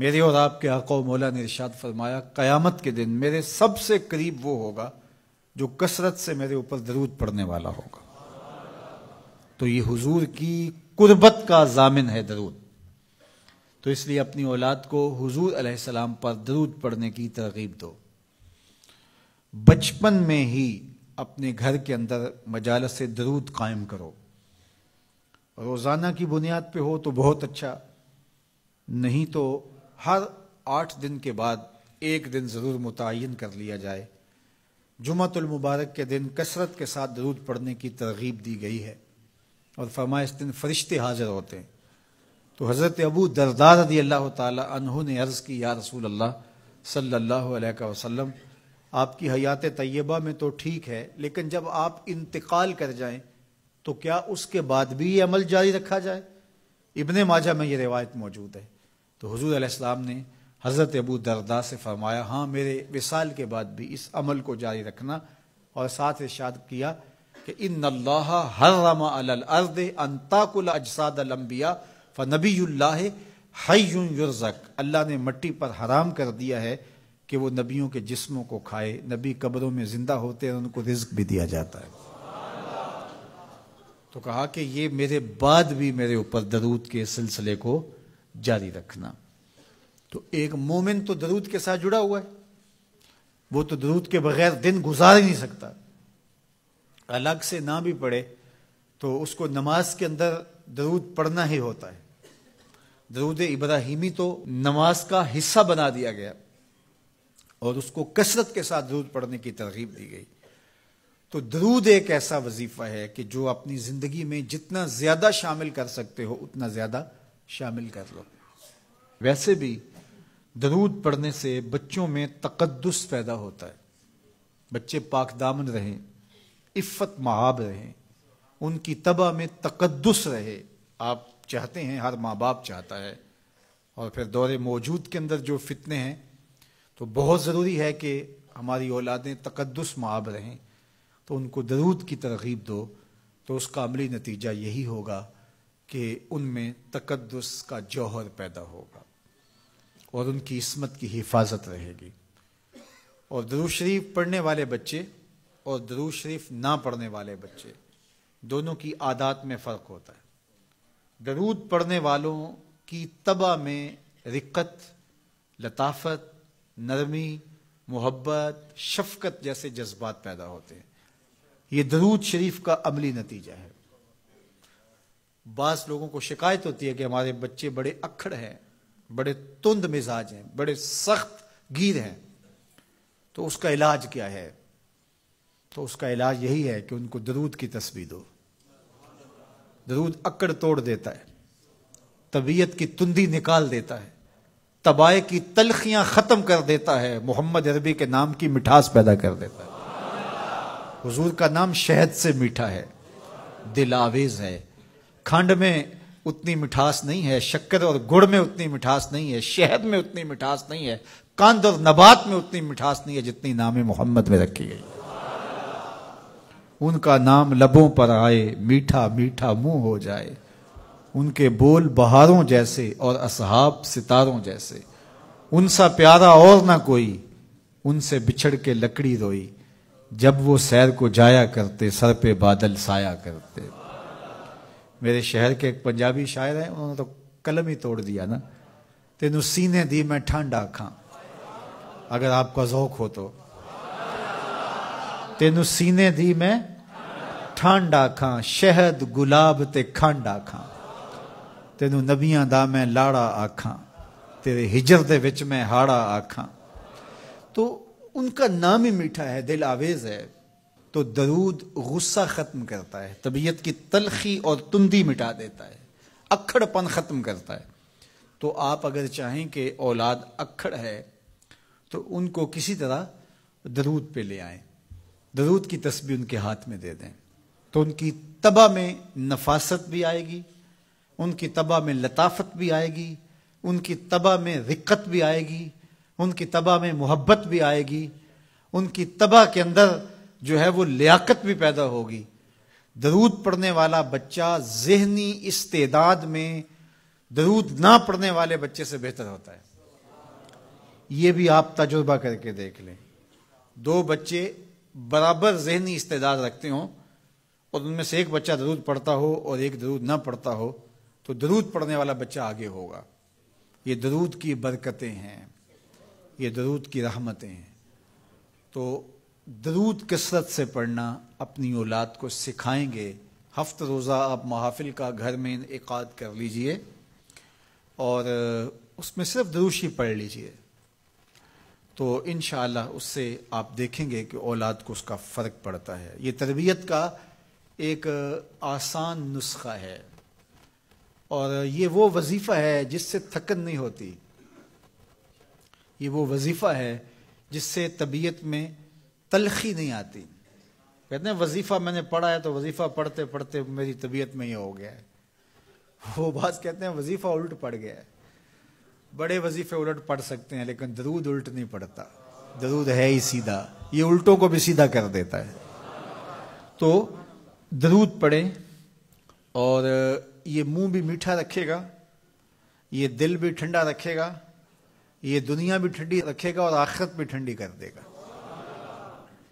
मेरे और आपके आका मौला ने इर्शाद फरमाया क़यामत के दिन मेरे सबसे करीब वो होगा जो कसरत से मेरे ऊपर दरूद पड़ने वाला होगा तो ये हुजूर की कुर्बत का जामिन है दरूद तो इसलिए अपनी औलाद को हुजूर अलैहिस्सलाम पर दरूद पढ़ने की तरगीब दो बचपन में ही अपने घर के अंदर मजाल से दरूद कायम करो रोज़ाना की बुनियाद पे हो तो बहुत अच्छा नहीं तो हर आठ दिन के बाद एक दिन ज़रूर मुतन कर लिया जाए जुमतुलमबारक के दिन कसरत के साथ दरूद पढ़ने की तरगीब दी गई है और फरमाए इस दिन फरिश्ते हाजिर होते हैं तो हज़रत अबू दरदार रदी अल्लाह तहु ने अर्ज़ की या रसूल अल्लाह सल्ला वसम आपकी हयात तय्यबा में तो ठीक है लेकिन जब आप इंतकाल कर जाएं तो क्या उसके बाद भी ये अमल जारी रखा जाए इबन माजा में ये रिवायत मौजूद है तो हजूर अलैहिस्सलाम ने हज़रत अबू दरदा से फरमाया हाँ मेरे विसाल के बाद भी इस अमल को जारी रखना और साथ इर्शाद किया कि इन अल्लाह हर्रमा अर्द अंताकुल अजसाद अलम्बिया फ नबी हयुर्जक अल्लाह ने मट्टी पर हराम कर दिया है कि वो नबियों के जिस्मों को खाए नबी कब्रों में ज़िंदा होते हैं उनको रिज्क भी दिया जाता है तो कहा कि ये मेरे बाद भी मेरे ऊपर दरूद के सिलसिले को जारी रखना तो एक मोमिन तो दरूद के साथ जुड़ा हुआ है वो तो दरूद के बगैर दिन गुजार ही नहीं सकता अलग से ना भी पढ़े तो उसको नमाज के अंदर दरूद पढ़ना ही होता है दरूद इब्राहिमी तो नमाज का हिस्सा बना दिया गया और उसको कसरत के साथ दरूद पढ़ने की तरगीब दी गई तो दरूद एक ऐसा वजीफा है कि जो अपनी जिंदगी में जितना ज्यादा शामिल कर सकते हो उतना ज्यादा शामिल कर लो वैसे भी दरूद पढ़ने से बच्चों में तकदस पैदा होता है बच्चे दामन रहें इफ़त महाब रहें उनकी तबाह में तकदस रहे आप चाहते हैं हर माँ बाप चाहता है और फिर दौरे मौजूद के अंदर जो फितने हैं तो बहुत ज़रूरी है कि हमारी औलादें तकदस महाब रहें तो उनको दरूद की तरगीब दो तो उसका अमली नतीजा यही होगा कि उनमें तकदस का जौहर पैदा होगा और उनकी इसमत की हिफाजत रहेगी और दरू शरीफ पढ़ने वाले बच्चे और दरू शरीफ ना पढ़ने वाले बच्चे दोनों की आदात में फ़र्क होता है दरूद पढ़ने वालों की तबा में रिक्कत लताफत नरमी मोहब्बत शफकत जैसे जज्बात पैदा होते हैं ये दरूद शरीफ का अमली नतीजा है बास लोगों को शिकायत होती है कि हमारे बच्चे बड़े अखड़ हैं बड़े तुंद मिजाज हैं बड़े सख्त गिर हैं तो उसका इलाज क्या है तो उसका इलाज यही है कि उनको दरूद की तस्वीर दो दरूद अक्कड़ तोड़ देता है तबीयत की तुंदी निकाल देता है तबाह की तलखियां खत्म कर देता है मोहम्मद अरबी के नाम की मिठास पैदा कर देता है हुजूर का नाम शहद से मीठा है दिलावेज है खंड में उतनी मिठास नहीं है शक्कर और गुड़ में उतनी मिठास नहीं है शहद में उतनी मिठास नहीं है कंद और नबात में उतनी मिठास नहीं है जितनी नाम मोहम्मद में रखी गई उनका नाम लबों पर आए मीठा मीठा मुंह हो जाए उनके बोल बहारों जैसे और असहाब सितारों जैसे उनसा प्यारा और ना कोई उनसे बिछड़ के लकड़ी रोई जब वो सैर को जाया करते सर पे बादल साया करते मेरे शहर के एक पंजाबी शायर हैं उन्होंने तो कलम ही तोड़ दिया ना तेन सीने दी मैं ठंड आखा अगर आपका जोक हो तो तेन सीने दी मैं ठंड आखा शहद गुलाब ते खंड आखा तेन नबिया दा मैं लाड़ा आखा तेरे हिजर दे विच मैं हाड़ा आखा तो उनका नाम ही मीठा है दिल आवेज है तो दरूद गुस्सा ख़त्म करता है तबीयत की तलखी और तुंदी मिटा देता है अक्खड़पन ख़त्म करता है तो आप अगर चाहें कि औलाद अक्खड़ है तो उनको किसी तरह दरूद पे ले आए दरूद की तस्वीर उनके हाथ में दे दें तो उनकी तबा में नफासत भी आएगी उनकी तबा में लताफत भी आएगी उनकी तबा में रिक्कत भी आएगी उनकी तबा में मोहब्बत भी आएगी उनकी तबा के अंदर जो है वो लियाकत भी पैदा होगी दरूद पढ़ने वाला बच्चा जहनी इस्तेदाद में दरूद ना पढ़ने वाले बच्चे से बेहतर होता है ये भी आप तजुर्बा करके देख लें दो बच्चे बराबर जहनी इस्तेदाद रखते हों और उनमें से एक बच्चा दरूद पढ़ता हो और एक दरूद ना पढ़ता हो तो दरूद पढ़ने वाला बच्चा आगे होगा ये दरूद की बरकतें हैं ये दरूद की रहमतें हैं तो दरूद कसरत से पढ़ना अपनी औलाद को सिखाएंगे हफ्त रोज़ा आप महाफिल का घर में इक़ाद कर लीजिए और उसमें सिर्फ दरूशी पढ़ लीजिए तो इन उससे आप देखेंगे कि औलाद को उसका फ़र्क पड़ता है ये तरबियत का एक आसान नुस्खा है और ये वो वजीफ़ा है जिससे थकन नहीं होती ये वो वजीफ़ा है जिससे तबीयत में तलखी नहीं आती कहते हैं वजीफा मैंने पढ़ा है तो वजीफा पढ़ते पढ़ते मेरी तबीयत में ये हो गया है वो बात कहते हैं वजीफा उल्ट पड़ गया है बड़े वजीफे उलट पढ़ सकते हैं लेकिन दरूद उल्ट नहीं पड़ता दरूद है ही सीधा ये उल्टों को भी सीधा कर देता है तो दरूद पड़े और ये मुंह भी मीठा रखेगा ये दिल भी ठंडा रखेगा ये दुनिया भी ठंडी रखेगा और आखिरत भी ठंडी कर देगा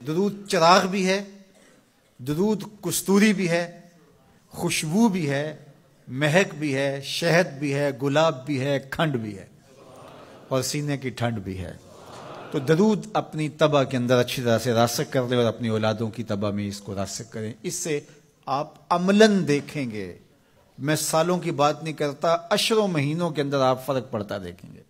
दरूद चराग भी है दरूद कस्तूरी भी है खुशबू भी है महक भी है शहद भी है गुलाब भी है खंड भी है और सीने की ठंड भी है तो दरूद अपनी तबाह के अंदर अच्छी तरह से रासक कर लें और अपनी औलादों की तबाह में इसको रासक करें इससे आप अमलन देखेंगे मैं सालों की बात नहीं करता अशरों महीनों के अंदर आप फर्क पड़ता देखेंगे